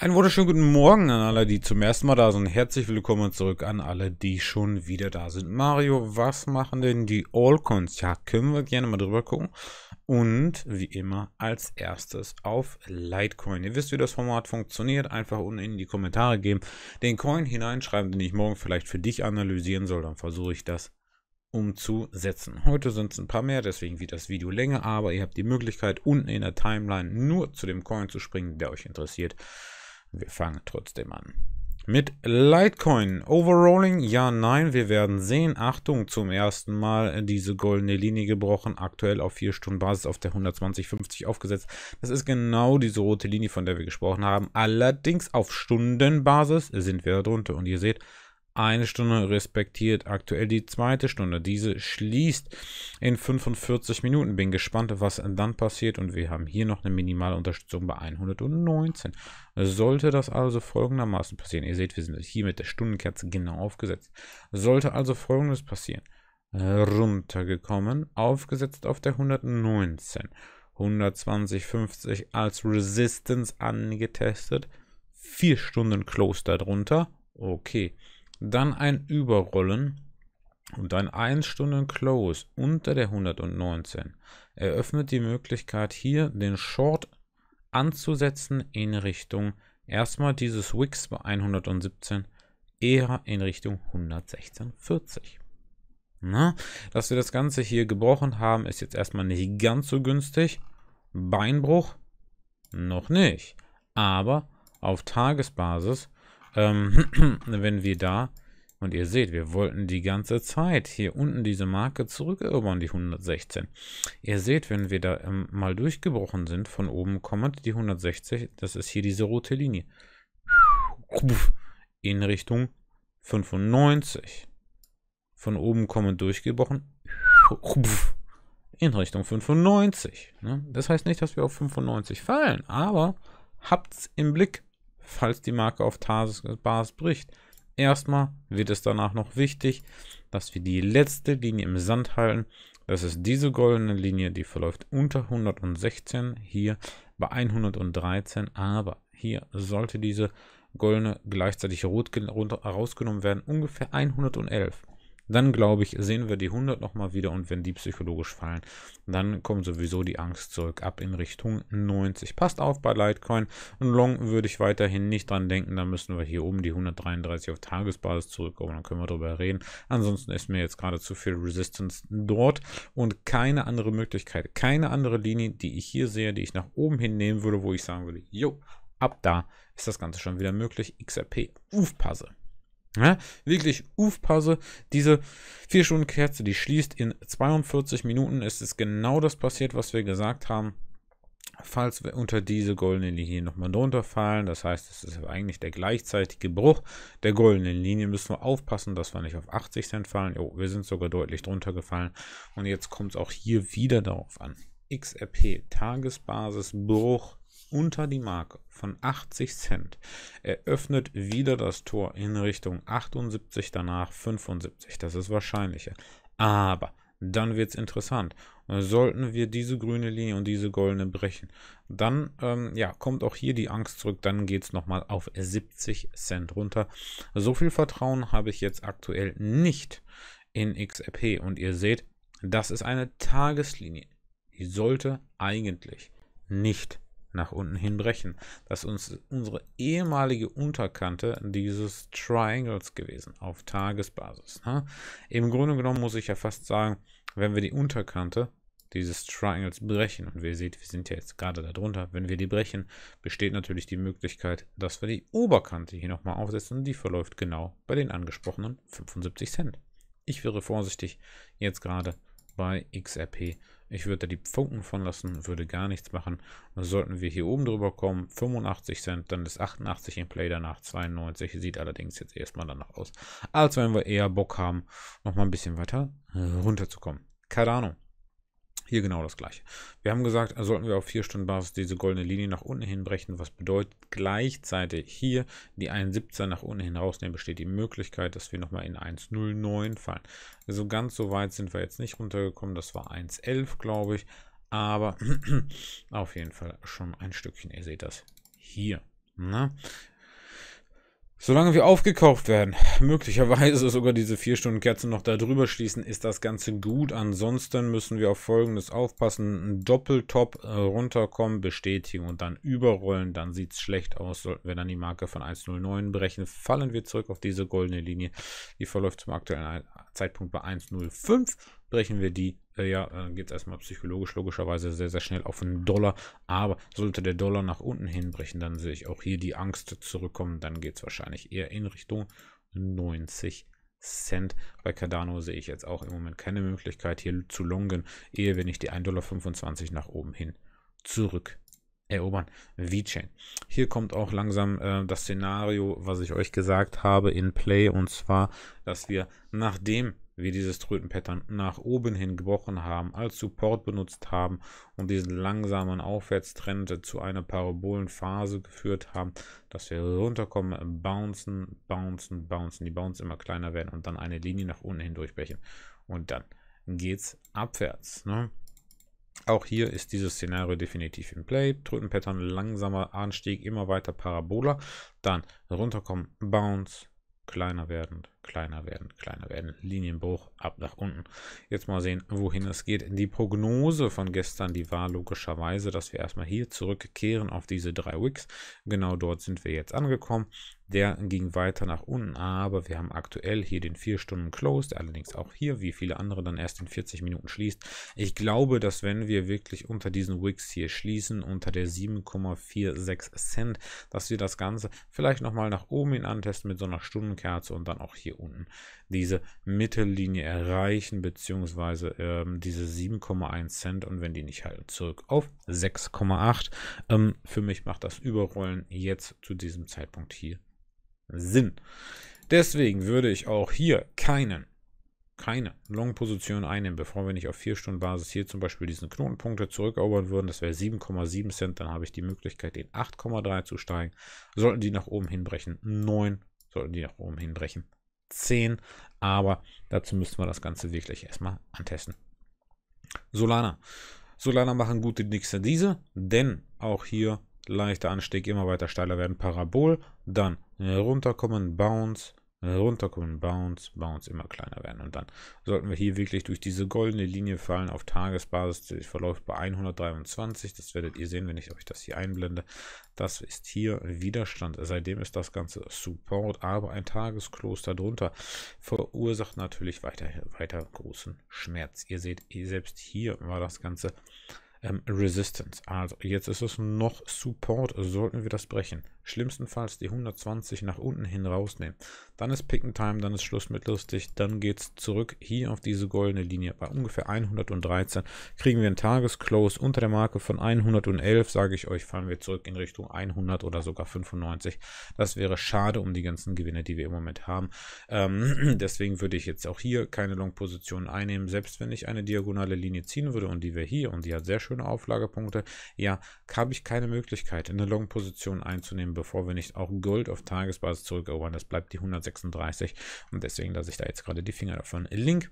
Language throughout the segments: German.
Einen wunderschönen guten Morgen an alle, die zum ersten Mal da sind. Herzlich willkommen zurück an alle, die schon wieder da sind. Mario, was machen denn die Allcoins? Ja, können wir gerne mal drüber gucken. Und wie immer als erstes auf Litecoin. Ihr wisst, wie das Format funktioniert. Einfach unten in die Kommentare geben, den Coin hineinschreiben, den ich morgen vielleicht für dich analysieren soll. Dann versuche ich das umzusetzen. Heute sind es ein paar mehr, deswegen wird das Video länger, aber ihr habt die Möglichkeit, unten in der Timeline nur zu dem Coin zu springen, der euch interessiert. Wir fangen trotzdem an. Mit Litecoin. Overrolling? Ja, nein. Wir werden sehen. Achtung, zum ersten Mal diese goldene Linie gebrochen. Aktuell auf 4 Stunden Basis auf der 120,50 aufgesetzt. Das ist genau diese rote Linie, von der wir gesprochen haben. Allerdings auf Stundenbasis sind wir da drunter. Und ihr seht, eine Stunde respektiert aktuell die zweite Stunde. Diese schließt in 45 Minuten. Bin gespannt, was dann passiert. Und wir haben hier noch eine minimale Unterstützung bei 119. Sollte das also folgendermaßen passieren, ihr seht, wir sind hier mit der Stundenkerze genau aufgesetzt. Sollte also folgendes passieren, runtergekommen, aufgesetzt auf der 119, 120, 50 als Resistance angetestet, 4 Stunden Close darunter, okay. Dann ein Überrollen und ein 1 Stunden Close unter der 119 eröffnet die Möglichkeit hier den Short anzusetzen in Richtung erstmal dieses Wicks bei 117 eher in Richtung 116,40. Na, dass wir das Ganze hier gebrochen haben, ist jetzt erstmal nicht ganz so günstig. Beinbruch noch nicht. Aber auf Tagesbasis ähm, wenn wir da, und ihr seht, wir wollten die ganze Zeit hier unten diese Marke zurückerobern, die 116. Ihr seht, wenn wir da ähm, mal durchgebrochen sind, von oben kommend die 160, das ist hier diese rote Linie, in Richtung 95. Von oben kommend durchgebrochen, in Richtung 95. Ne? Das heißt nicht, dass wir auf 95 fallen, aber habt's im Blick falls die Marke auf Basis bricht. Erstmal wird es danach noch wichtig, dass wir die letzte Linie im Sand halten. Das ist diese goldene Linie, die verläuft unter 116, hier bei 113, aber hier sollte diese goldene gleichzeitig rot rausgenommen werden, ungefähr 111. Dann glaube ich, sehen wir die 100 nochmal wieder und wenn die psychologisch fallen, dann kommt sowieso die Angst zurück ab in Richtung 90. Passt auf bei Litecoin. Und Long würde ich weiterhin nicht dran denken. Da müssen wir hier oben die 133 auf Tagesbasis zurückkommen. Dann können wir darüber reden. Ansonsten ist mir jetzt gerade zu viel Resistance dort und keine andere Möglichkeit, keine andere Linie, die ich hier sehe, die ich nach oben hinnehmen würde, wo ich sagen würde, jo, ab da ist das Ganze schon wieder möglich. XRP, Ufpasse. Ja, wirklich Ufpause. Diese 4-Stunden-Kerze, die schließt in 42 Minuten. Es ist genau das passiert, was wir gesagt haben. Falls wir unter diese goldene Linie nochmal drunter fallen, das heißt, es ist eigentlich der gleichzeitige Bruch der goldenen Linie, müssen wir aufpassen, dass wir nicht auf 80 Cent fallen. Jo, wir sind sogar deutlich drunter gefallen. Und jetzt kommt es auch hier wieder darauf an. XRP, Tagesbasis, Bruch unter die Marke von 80 Cent. Er öffnet wieder das Tor in Richtung 78, danach 75. Das ist wahrscheinlicher. Aber dann wird es interessant. Sollten wir diese grüne Linie und diese goldene brechen, dann ähm, ja, kommt auch hier die Angst zurück, dann geht es nochmal auf 70 Cent runter. So viel Vertrauen habe ich jetzt aktuell nicht in XRP und ihr seht, das ist eine Tageslinie. Die sollte eigentlich nicht nach unten hin brechen. Das ist unsere ehemalige Unterkante dieses Triangles gewesen auf Tagesbasis. Ne? Im Grunde genommen muss ich ja fast sagen, wenn wir die Unterkante dieses Triangles brechen und wie ihr seht, wir sind ja jetzt gerade darunter, wenn wir die brechen, besteht natürlich die Möglichkeit, dass wir die Oberkante hier nochmal aufsetzen und die verläuft genau bei den angesprochenen 75 Cent. Ich wäre vorsichtig jetzt gerade bei XRP ich würde da die Funken von lassen, würde gar nichts machen. Und sollten wir hier oben drüber kommen, 85 Cent, dann ist 88 im Play, danach 92. Sieht allerdings jetzt erstmal danach aus, als wenn wir eher Bock haben, nochmal ein bisschen weiter äh, runterzukommen. Keine Ahnung. Hier genau das gleiche. Wir haben gesagt, also sollten wir auf 4 Stunden Basis diese goldene Linie nach unten hinbrechen, was bedeutet gleichzeitig hier die 1,17 nach unten hin rausnehmen, besteht die Möglichkeit, dass wir nochmal in 1,09 fallen. Also ganz so weit sind wir jetzt nicht runtergekommen, das war 1,11 glaube ich, aber auf jeden Fall schon ein Stückchen, ihr seht das hier. Na? Ne? Solange wir aufgekauft werden, möglicherweise sogar diese 4-Stunden-Kerze noch da drüber schließen, ist das Ganze gut. Ansonsten müssen wir auf Folgendes aufpassen. Ein Doppeltop äh, runterkommen, bestätigen und dann überrollen. Dann sieht es schlecht aus. Sollten wir dann die Marke von 1,09 brechen, fallen wir zurück auf diese goldene Linie. Die verläuft zum aktuellen Zeitpunkt bei 1,05 brechen wir die, äh, ja, dann äh, geht es erstmal psychologisch logischerweise sehr, sehr schnell auf den Dollar. Aber sollte der Dollar nach unten hinbrechen, dann sehe ich auch hier die Angst zurückkommen. Dann geht es wahrscheinlich eher in Richtung 90 Cent. Bei Cardano sehe ich jetzt auch im Moment keine Möglichkeit, hier zu longen, ehe wenn ich die 1,25 Dollar nach oben hin zurück erobern. VeChain. Hier kommt auch langsam äh, das Szenario, was ich euch gesagt habe, in Play und zwar, dass wir nachdem wir dieses Trötenpattern nach oben hin gebrochen haben, als Support benutzt haben und diesen langsamen Aufwärtstrend zu einer Parabolenphase geführt haben, dass wir runterkommen, bouncen, bouncen, bouncen, die Bounce immer kleiner werden und dann eine Linie nach unten hin durchbrechen. Und dann geht's abwärts. Ne? Auch hier ist dieses Szenario definitiv im Play. Trötenpattern, langsamer Anstieg, immer weiter Parabola, dann runterkommen, Bounce, kleiner werden, kleiner werden, kleiner werden. Linienbruch ab nach unten. Jetzt mal sehen, wohin es geht. Die Prognose von gestern, die war logischerweise, dass wir erstmal hier zurückkehren auf diese drei Wicks. Genau dort sind wir jetzt angekommen. Der ging weiter nach unten, aber wir haben aktuell hier den 4 Stunden Close, der allerdings auch hier, wie viele andere, dann erst in 40 Minuten schließt. Ich glaube, dass wenn wir wirklich unter diesen Wicks hier schließen, unter der 7,46 Cent, dass wir das Ganze vielleicht nochmal nach oben hin antesten mit so einer Stundenkerze und dann auch hier unten diese Mittellinie erreichen, beziehungsweise ähm, diese 7,1 Cent und wenn die nicht halten, zurück auf 6,8. Ähm, für mich macht das Überrollen jetzt zu diesem Zeitpunkt hier Sinn. Deswegen würde ich auch hier keinen, keine Long-Position einnehmen, bevor wir nicht auf 4-Stunden-Basis hier zum Beispiel diesen Knotenpunkt zurückerobern würden. Das wäre 7,7 Cent. Dann habe ich die Möglichkeit, den 8,3 zu steigen. Sollten die nach oben hinbrechen, 9. Sollten die nach oben hinbrechen, 10. Aber dazu müssten wir das Ganze wirklich erstmal antesten. Solana. Solana machen gute Nixer diese, denn auch hier leichter Anstieg, immer weiter steiler werden, Parabol, dann runterkommen, Bounce, runterkommen, Bounce, Bounce immer kleiner werden. Und dann sollten wir hier wirklich durch diese goldene Linie fallen auf Tagesbasis. Die verläuft bei 123. Das werdet ihr sehen, wenn ich euch das hier einblende. Das ist hier Widerstand. Seitdem ist das Ganze Support, aber ein Tageskloster drunter verursacht natürlich weiter, weiter großen Schmerz. Ihr seht, selbst hier war das Ganze ähm, Resistance. Also jetzt ist es noch Support, sollten wir das brechen schlimmstenfalls die 120 nach unten hin rausnehmen. Dann ist Picken Time, dann ist Schluss mit lustig, dann geht es zurück hier auf diese goldene Linie bei ungefähr 113. Kriegen wir ein Tagesclose unter der Marke von 111, sage ich euch, fahren wir zurück in Richtung 100 oder sogar 95. Das wäre schade um die ganzen Gewinne, die wir im Moment haben. Ähm, deswegen würde ich jetzt auch hier keine Long-Position einnehmen, selbst wenn ich eine diagonale Linie ziehen würde und die wäre hier und die hat sehr schöne Auflagepunkte. Ja, habe ich keine Möglichkeit, eine Long-Position einzunehmen bevor wir nicht auch Gold auf Tagesbasis zurückerobern. Das bleibt die 136 und deswegen lasse ich da jetzt gerade die Finger davon. Link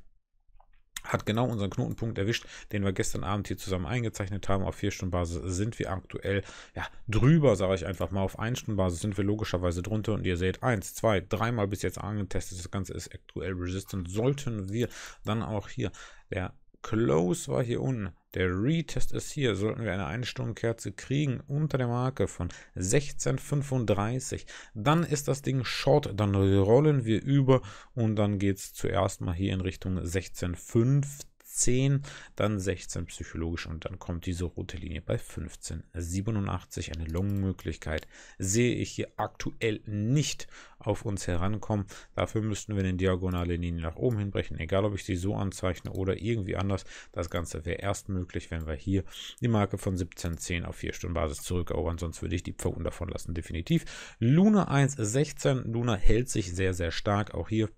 hat genau unseren Knotenpunkt erwischt, den wir gestern Abend hier zusammen eingezeichnet haben. Auf 4-Stunden-Basis sind wir aktuell ja, drüber, sage ich einfach mal. Auf 1-Stunden-Basis sind wir logischerweise drunter und ihr seht 1, 2, 3 Mal bis jetzt angetestet. Das Ganze ist aktuell resistant. Sollten wir dann auch hier der Close war hier unten. Der Retest ist hier. Sollten wir eine Einstundenkerze kriegen unter der Marke von 16,35, dann ist das Ding Short. Dann rollen wir über und dann geht es zuerst mal hier in Richtung 16,50. 10, dann 16 psychologisch und dann kommt diese rote Linie bei 15. 87, eine Lungenmöglichkeit, sehe ich hier aktuell nicht auf uns herankommen. Dafür müssten wir eine diagonale Linie nach oben hinbrechen, egal ob ich sie so anzeichne oder irgendwie anders. Das Ganze wäre erst möglich, wenn wir hier die Marke von 17,10 auf 4-Stunden-Basis zurückerobern, sonst würde ich die Pfauchen davon lassen, definitiv. Luna 1,16, Luna hält sich sehr, sehr stark, auch hier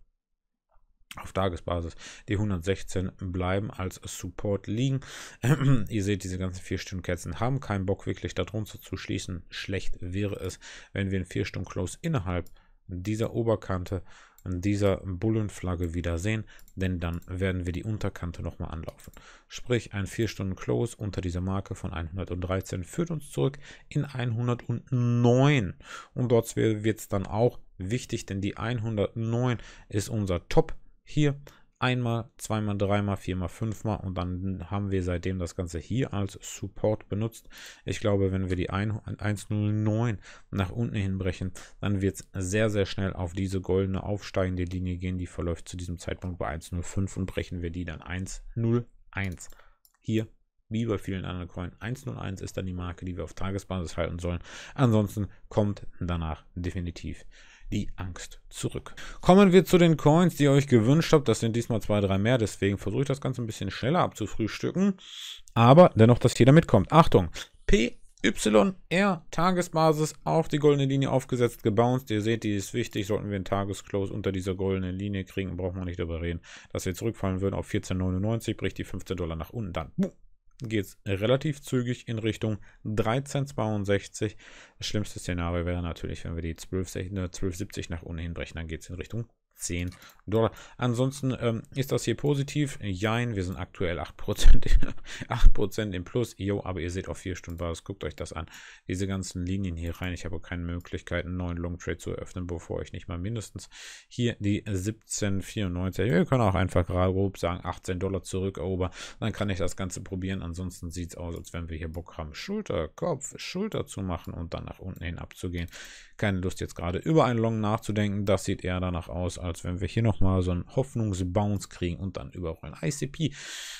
auf Tagesbasis die 116 bleiben als Support liegen. ihr seht, diese ganzen 4-Stunden-Kerzen haben keinen Bock, wirklich darunter zu schließen. Schlecht wäre es, wenn wir einen 4-Stunden-Close innerhalb dieser Oberkante dieser Bullenflagge wieder sehen, denn dann werden wir die Unterkante nochmal anlaufen. Sprich, ein 4-Stunden-Close unter dieser Marke von 113 führt uns zurück in 109. Und dort wird es dann auch wichtig, denn die 109 ist unser Top hier einmal, zweimal, dreimal, viermal, fünfmal und dann haben wir seitdem das Ganze hier als Support benutzt. Ich glaube, wenn wir die 109 nach unten hinbrechen, dann wird es sehr, sehr schnell auf diese goldene aufsteigende Linie gehen. Die verläuft zu diesem Zeitpunkt bei 105 und brechen wir die dann 101. Hier wie bei vielen anderen Coins. 101 ist dann die Marke, die wir auf Tagesbasis halten sollen. Ansonsten kommt danach definitiv die Angst zurück. Kommen wir zu den Coins, die ihr euch gewünscht habt. Das sind diesmal zwei, drei mehr. Deswegen versuche ich das Ganze ein bisschen schneller abzufrühstücken. Aber dennoch, dass jeder mitkommt. Achtung! P YR Tagesbasis auf die goldene Linie aufgesetzt, gebounced. Ihr seht, die ist wichtig. Sollten wir einen Tagesclose unter dieser goldenen Linie kriegen, brauchen wir nicht darüber reden, dass wir zurückfallen würden auf 14,99, bricht die 15 Dollar nach unten. Dann geht es relativ zügig in Richtung 1362. Das schlimmste Szenario wäre natürlich, wenn wir die 1270 ne, nach unten hinbrechen, dann geht es in Richtung 10 Dollar. Ansonsten ähm, ist das hier positiv. Jein, wir sind aktuell 8%, 8 im Plus. Jo, aber ihr seht auf 4 Stunden war es. Guckt euch das an. Diese ganzen Linien hier rein. Ich habe keine Möglichkeit, einen neuen Long Trade zu eröffnen, bevor ich nicht mal mindestens hier die 17,94. Wir können auch einfach grob sagen, 18 Dollar zurückerobern. Dann kann ich das Ganze probieren. Ansonsten sieht es aus, als wenn wir hier Bock haben, Schulter, Kopf, Schulter zu machen und dann nach unten hin abzugehen keine Lust jetzt gerade über einen Long nachzudenken. Das sieht eher danach aus, als wenn wir hier nochmal so einen Hoffnungsbounce kriegen und dann überrollen. ICP,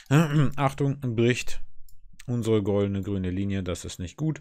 Achtung, bricht unsere goldene grüne Linie. Das ist nicht gut.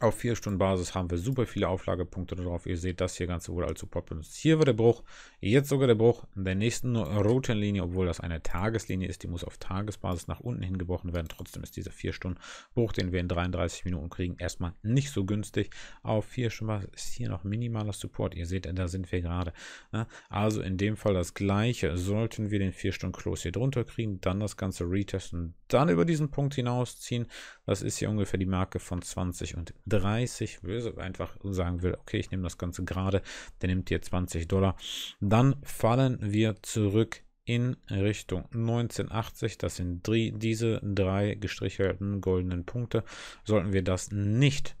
Auf 4 Stunden Basis haben wir super viele Auflagepunkte drauf. Ihr seht, das hier Ganze wurde als Support benutzt. Hier war der Bruch, jetzt sogar der Bruch in der nächsten roten Linie, obwohl das eine Tageslinie ist. Die muss auf Tagesbasis nach unten hingebrochen werden. Trotzdem ist dieser 4 Stunden Bruch, den wir in 33 Minuten kriegen, erstmal nicht so günstig. Auf 4 Stunden Basis ist hier noch minimaler Support. Ihr seht, da sind wir gerade. Ne? Also in dem Fall das Gleiche. Sollten wir den 4 Stunden Close hier drunter kriegen, dann das Ganze retesten, dann über diesen Punkt hinausziehen. Das ist hier ungefähr die Marke von 20 und 30, einfach sagen will, okay, ich nehme das Ganze gerade, der nimmt hier 20 Dollar, dann fallen wir zurück in Richtung 1980. Das sind die, diese drei gestrichelten goldenen Punkte. Sollten wir das nicht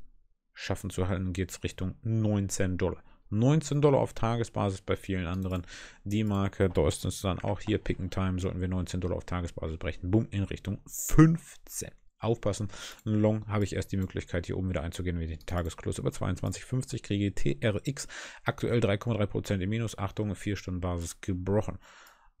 schaffen zu halten, geht es Richtung 19 Dollar. 19 Dollar auf Tagesbasis bei vielen anderen. Die Marke, da ist uns dann auch hier Picken Time, sollten wir 19 Dollar auf Tagesbasis brechen. Boom, in Richtung 15 aufpassen. Long habe ich erst die Möglichkeit, hier oben wieder einzugehen, wenn ich den Tageskurs über 22,50 kriege. TRX aktuell 3,3% im Minus. Achtung, 4 Stunden Basis gebrochen.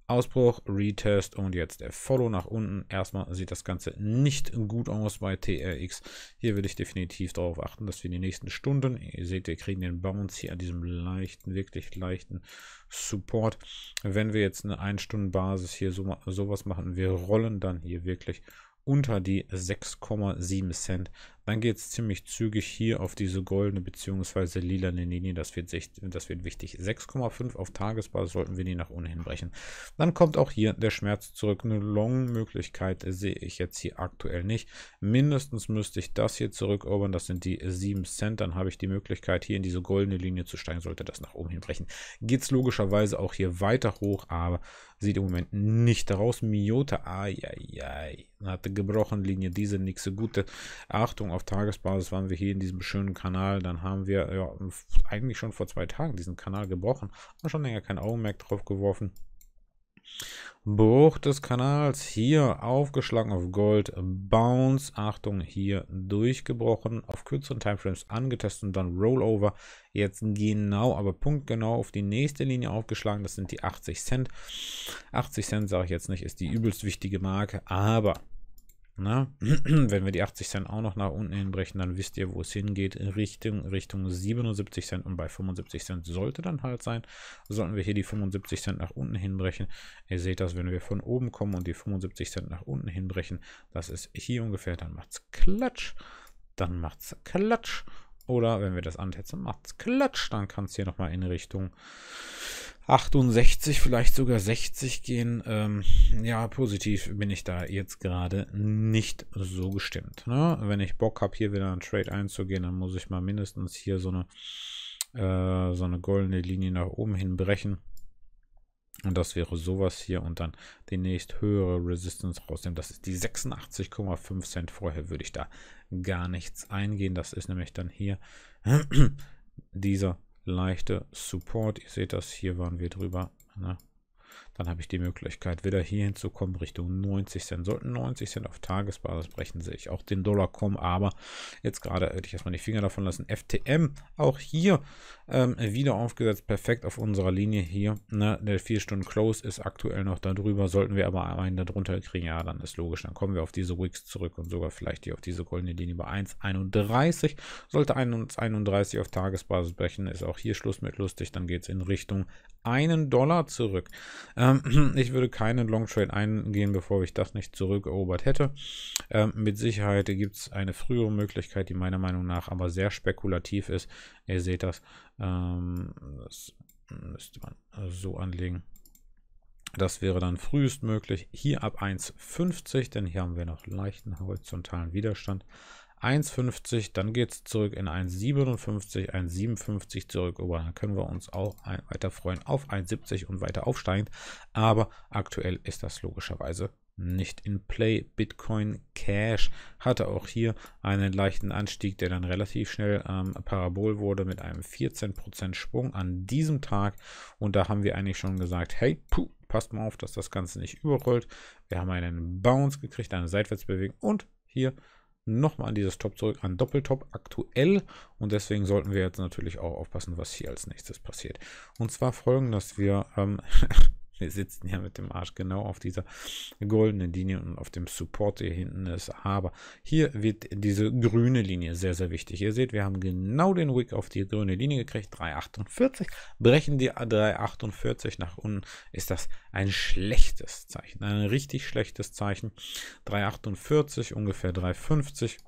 Ausbruch, Retest und jetzt der Follow nach unten. Erstmal sieht das Ganze nicht gut aus bei TRX. Hier will ich definitiv darauf achten, dass wir in den nächsten Stunden, ihr seht, wir kriegen den Bounce hier an diesem leichten, wirklich leichten Support. Wenn wir jetzt eine 1-Stunden-Basis hier so, sowas machen, wir rollen dann hier wirklich unter die 6,7 Cent dann geht es ziemlich zügig hier auf diese goldene bzw. lilane Linie. Das wird, das wird wichtig. 6,5 auf Tagesbasis sollten wir die nach unten brechen. Dann kommt auch hier der Schmerz zurück. Eine Long-Möglichkeit sehe ich jetzt hier aktuell nicht. Mindestens müsste ich das hier zurückobern. Das sind die 7 Cent. Dann habe ich die Möglichkeit, hier in diese goldene Linie zu steigen, sollte das nach oben hinbrechen. Geht es logischerweise auch hier weiter hoch, aber sieht im Moment nicht daraus. Miota, ai, ai, ai, hatte gebrochen Linie, diese nächste gute. Achtung, auf Tagesbasis waren wir hier in diesem schönen Kanal. Dann haben wir ja, eigentlich schon vor zwei Tagen diesen Kanal gebrochen. Haben schon länger kein Augenmerk drauf geworfen. Bruch des Kanals hier aufgeschlagen auf Gold, Bounce, Achtung, hier durchgebrochen, auf kürzeren Timeframes angetestet und dann Rollover, jetzt genau, aber punktgenau auf die nächste Linie aufgeschlagen, das sind die 80 Cent. 80 Cent, sage ich jetzt nicht, ist die übelst wichtige Marke, aber na, ne? wenn wir die 80 Cent auch noch nach unten hinbrechen, dann wisst ihr, wo es hingeht. Richtung, Richtung 77 Cent und bei 75 Cent sollte dann halt sein. Sollten wir hier die 75 Cent nach unten hinbrechen. Ihr seht das, wenn wir von oben kommen und die 75 Cent nach unten hinbrechen. Das ist hier ungefähr. Dann macht's Klatsch. Dann macht's Klatsch. Oder wenn wir das antetzen, macht's Klatsch. Dann kann es hier nochmal in Richtung 68, vielleicht sogar 60 gehen. Ähm, ja, positiv bin ich da jetzt gerade nicht so gestimmt. Ne? Wenn ich Bock habe, hier wieder einen Trade einzugehen, dann muss ich mal mindestens hier so eine, äh, so eine goldene Linie nach oben hin brechen. Und das wäre sowas hier und dann die nächst höhere Resistance rausnehmen. Das ist die 86,5 Cent. Vorher würde ich da gar nichts eingehen. Das ist nämlich dann hier dieser leichte Support. Ihr seht das, hier waren wir drüber. Ne? dann habe ich die Möglichkeit, wieder hier hinzukommen Richtung 90 Cent. Sollten 90 Cent auf Tagesbasis brechen, sehe ich auch den Dollar kommen. Aber jetzt gerade hätte ich erstmal die Finger davon lassen. FTM auch hier ähm, wieder aufgesetzt. Perfekt auf unserer Linie hier. Ne? Der 4-Stunden-Close ist aktuell noch darüber. Sollten wir aber einen darunter kriegen, ja, dann ist logisch. Dann kommen wir auf diese Wicks zurück und sogar vielleicht hier auf diese goldene Linie bei 1,31. Sollte 1,31 auf Tagesbasis brechen, ist auch hier Schluss mit lustig. Dann geht es in Richtung einen Dollar zurück. Ähm, ich würde keinen Long Trade eingehen, bevor ich das nicht zurückerobert hätte. Ähm, mit Sicherheit gibt es eine frühere Möglichkeit, die meiner Meinung nach aber sehr spekulativ ist. Ihr seht das. Ähm, das müsste man so anlegen. Das wäre dann frühestmöglich hier ab 1,50, denn hier haben wir noch leichten horizontalen Widerstand. 1,50, dann geht es zurück in 1,57, 1,57 zurück. Aber oh, dann können wir uns auch weiter freuen auf 1,70 und weiter aufsteigend. Aber aktuell ist das logischerweise nicht in Play. Bitcoin Cash hatte auch hier einen leichten Anstieg, der dann relativ schnell ähm, Parabol wurde mit einem 14% Sprung an diesem Tag. Und da haben wir eigentlich schon gesagt, hey, puh, passt mal auf, dass das Ganze nicht überrollt. Wir haben einen Bounce gekriegt, eine Seitwärtsbewegung und hier nochmal an dieses Top zurück, an Doppeltop aktuell. Und deswegen sollten wir jetzt natürlich auch aufpassen, was hier als nächstes passiert. Und zwar folgen, dass wir... Ähm, wir sitzen ja mit dem Arsch genau auf dieser goldenen Linie und auf dem Support hier hinten ist. Aber hier wird diese grüne Linie sehr, sehr wichtig. Ihr seht, wir haben genau den Wick auf die grüne Linie gekriegt, 348. Brechen die 348 nach unten, ist das ein schlechtes Zeichen, ein richtig schlechtes Zeichen. 348, ungefähr 350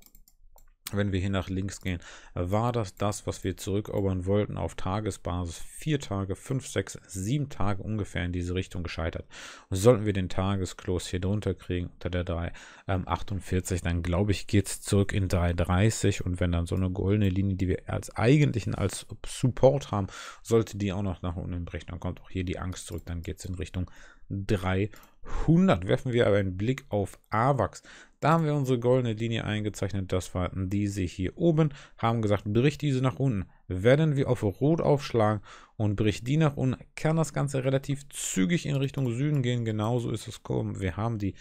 wenn wir hier nach links gehen, war das das, was wir zurückerobern wollten auf Tagesbasis? Vier Tage, fünf, sechs, sieben Tage ungefähr in diese Richtung gescheitert. Und sollten wir den Tagesklos hier drunter kriegen, unter der 3,48, ähm, dann glaube ich, geht es zurück in 3,30 und wenn dann so eine goldene Linie, die wir als eigentlichen, als Support haben, sollte die auch noch nach unten brechen, dann kommt auch hier die Angst zurück, dann geht es in Richtung 3,50. 100 werfen wir aber einen Blick auf AVAX. Da haben wir unsere goldene Linie eingezeichnet. Das war diese hier oben. Haben gesagt, bricht diese nach unten. Werden wir auf Rot aufschlagen und bricht die nach unten, kann das Ganze relativ zügig in Richtung Süden gehen. Genauso ist es gekommen. Wir haben die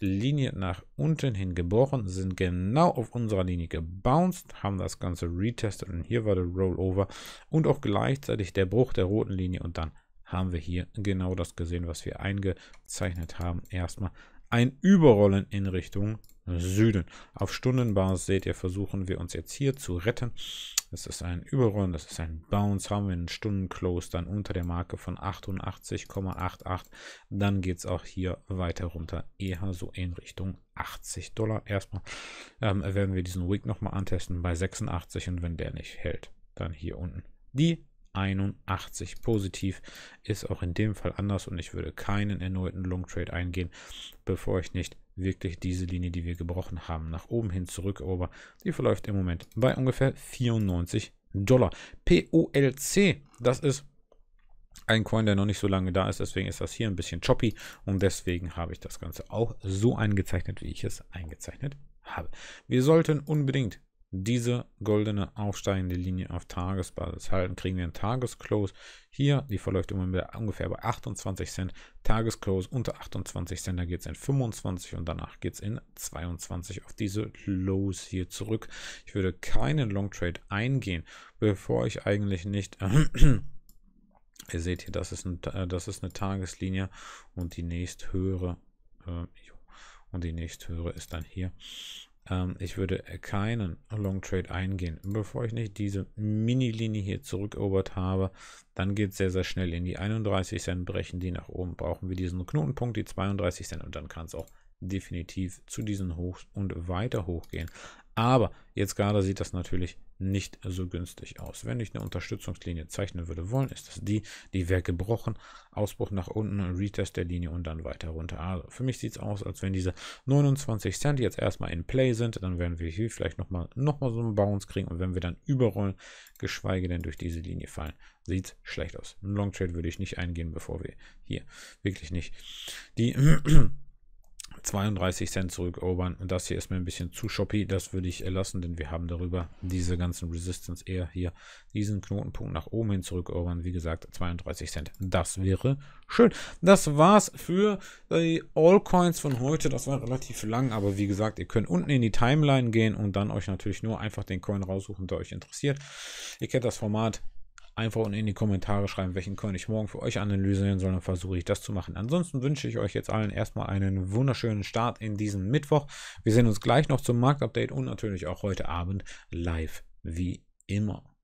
Linie nach unten hin gebrochen, sind genau auf unserer Linie gebounced, haben das Ganze retestet und hier war der Rollover und auch gleichzeitig der Bruch der roten Linie und dann haben wir hier genau das gesehen, was wir eingezeichnet haben. Erstmal ein Überrollen in Richtung Süden. Auf Stundenbasis seht ihr, versuchen wir uns jetzt hier zu retten. Das ist ein Überrollen, das ist ein Bounce. Haben wir einen Stundenclose dann unter der Marke von 88,88. Dann geht es auch hier weiter runter, eher so in Richtung 80 Dollar. Erstmal ähm, werden wir diesen Week nochmal antesten bei 86 und wenn der nicht hält, dann hier unten die 81 positiv. Ist auch in dem Fall anders und ich würde keinen erneuten Long Trade eingehen, bevor ich nicht wirklich diese Linie, die wir gebrochen haben, nach oben hin zurückerober. Die verläuft im Moment bei ungefähr 94 Dollar. POLC, das ist ein Coin, der noch nicht so lange da ist, deswegen ist das hier ein bisschen choppy und deswegen habe ich das Ganze auch so eingezeichnet, wie ich es eingezeichnet habe. Wir sollten unbedingt diese goldene aufsteigende Linie auf Tagesbasis halten, kriegen wir einen Tagesclose. Hier, die verläuft immer Moment ungefähr bei 28 Cent. Tagesclose unter 28 Cent, da geht es in 25 und danach geht es in 22 auf diese Lows hier zurück. Ich würde keinen Long Trade eingehen, bevor ich eigentlich nicht... Äh, ihr seht hier, das ist, ein, äh, das ist eine Tageslinie und die nächsthöhere... Äh, und die nächsthöhere ist dann hier ähm, ich würde keinen Long Trade eingehen. Bevor ich nicht diese Mini-Linie hier zurückerobert habe, dann geht es sehr, sehr schnell in die 31 Cent, brechen die nach oben, brauchen wir diesen Knotenpunkt, die 32 Cent und dann kann es auch definitiv zu diesen Hochs und weiter hochgehen. Aber jetzt gerade sieht das natürlich nicht so günstig aus. Wenn ich eine Unterstützungslinie zeichnen würde wollen, ist das die, die wäre gebrochen, Ausbruch nach unten, Retest der Linie und dann weiter runter. Also für mich sieht es aus, als wenn diese 29 Cent jetzt erstmal in Play sind, dann werden wir hier vielleicht nochmal noch mal so einen Bounce kriegen und wenn wir dann überrollen, geschweige denn durch diese Linie fallen, sieht es schlecht aus. Ein Long Trade würde ich nicht eingehen, bevor wir hier wirklich nicht die 32 Cent zurückerobern. Oh und das hier ist mir ein bisschen zu shoppy. Das würde ich lassen, denn wir haben darüber diese ganzen Resistance eher hier diesen Knotenpunkt nach oben hin zurückerobern. Oh wie gesagt, 32 Cent. Das wäre schön. Das war's für die All Coins von heute. Das war relativ lang, aber wie gesagt, ihr könnt unten in die Timeline gehen und dann euch natürlich nur einfach den Coin raussuchen, der euch interessiert. Ihr kennt das Format einfach unten in die Kommentare schreiben, welchen Coin ich morgen für euch analysieren soll, dann versuche ich das zu machen. Ansonsten wünsche ich euch jetzt allen erstmal einen wunderschönen Start in diesen Mittwoch. Wir sehen uns gleich noch zum Marktupdate und natürlich auch heute Abend live wie immer.